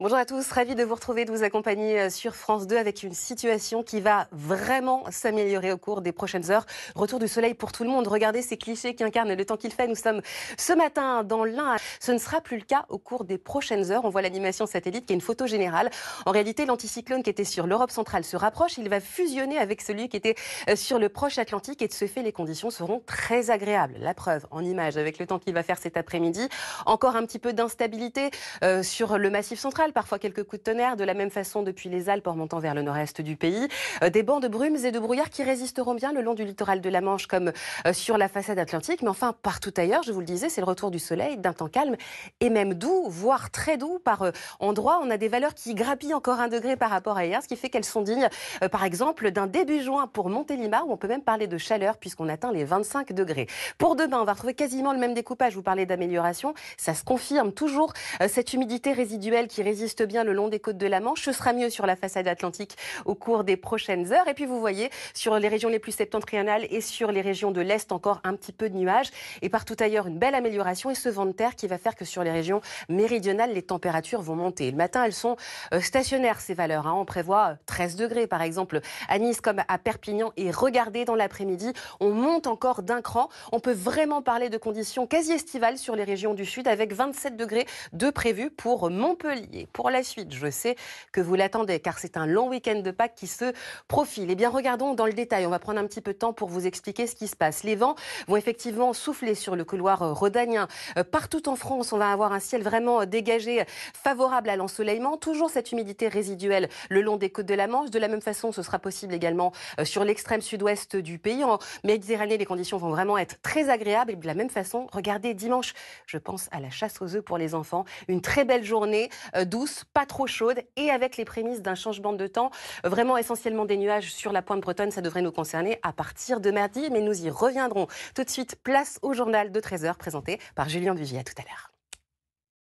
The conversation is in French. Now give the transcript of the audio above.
Bonjour à tous, ravi de vous retrouver, de vous accompagner euh, sur France 2 avec une situation qui va vraiment s'améliorer au cours des prochaines heures. Retour du soleil pour tout le monde. Regardez ces clichés qui incarnent le temps qu'il fait. Nous sommes ce matin dans l'un. Ce ne sera plus le cas au cours des prochaines heures. On voit l'animation satellite qui est une photo générale. En réalité, l'anticyclone qui était sur l'Europe centrale se rapproche. Il va fusionner avec celui qui était euh, sur le proche Atlantique et de ce fait, les conditions seront très agréables. La preuve en image avec le temps qu'il va faire cet après-midi. Encore un petit peu d'instabilité euh, sur le massif central parfois quelques coups de tonnerre, de la même façon depuis les Alpes en montant vers le nord-est du pays. Euh, des bancs de brumes et de brouillards qui résisteront bien le long du littoral de la Manche comme euh, sur la façade atlantique, mais enfin partout ailleurs, je vous le disais, c'est le retour du soleil, d'un temps calme et même doux, voire très doux par euh, endroits. On a des valeurs qui grappillent encore un degré par rapport à hier, ce qui fait qu'elles sont dignes, par exemple, d'un début juin pour Montélimar, où on peut même parler de chaleur puisqu'on atteint les 25 degrés. Pour demain, on va retrouver quasiment le même découpage. vous parlez d'amélioration, ça se confirme toujours cette humidité résiduelle qui existe bien le long des côtes de la Manche. Ce sera mieux sur la façade atlantique au cours des prochaines heures. Et puis vous voyez, sur les régions les plus septentrionales et sur les régions de l'Est, encore un petit peu de nuages. Et partout ailleurs, une belle amélioration. Et ce vent de terre qui va faire que sur les régions méridionales, les températures vont monter. Le matin, elles sont euh, stationnaires, ces valeurs. Hein. On prévoit 13 euh, degrés, par exemple, à Nice comme à Perpignan. Et regardez, dans l'après-midi, on monte encore d'un cran. On peut vraiment parler de conditions quasi estivales sur les régions du sud avec 27 degrés de prévu pour Montpellier pour la suite. Je sais que vous l'attendez car c'est un long week-end de Pâques qui se profile. Eh bien, regardons dans le détail. On va prendre un petit peu de temps pour vous expliquer ce qui se passe. Les vents vont effectivement souffler sur le couloir euh, rhodanien. Euh, partout en France, on va avoir un ciel vraiment euh, dégagé, favorable à l'ensoleillement. Toujours cette humidité résiduelle le long des côtes de la Manche. De la même façon, ce sera possible également sur l'extrême sud-ouest du pays. En Méditerranée, les conditions vont vraiment être très agréables. Et de la même façon, regardez dimanche, je pense à la chasse aux œufs pour les enfants. Une très belle journée pas trop chaude et avec les prémices d'un changement de temps, euh, vraiment essentiellement des nuages sur la pointe bretonne, ça devrait nous concerner à partir de mardi, mais nous y reviendrons. Tout de suite, place au journal de 13h présenté par Julien Buvier. tout à l'heure.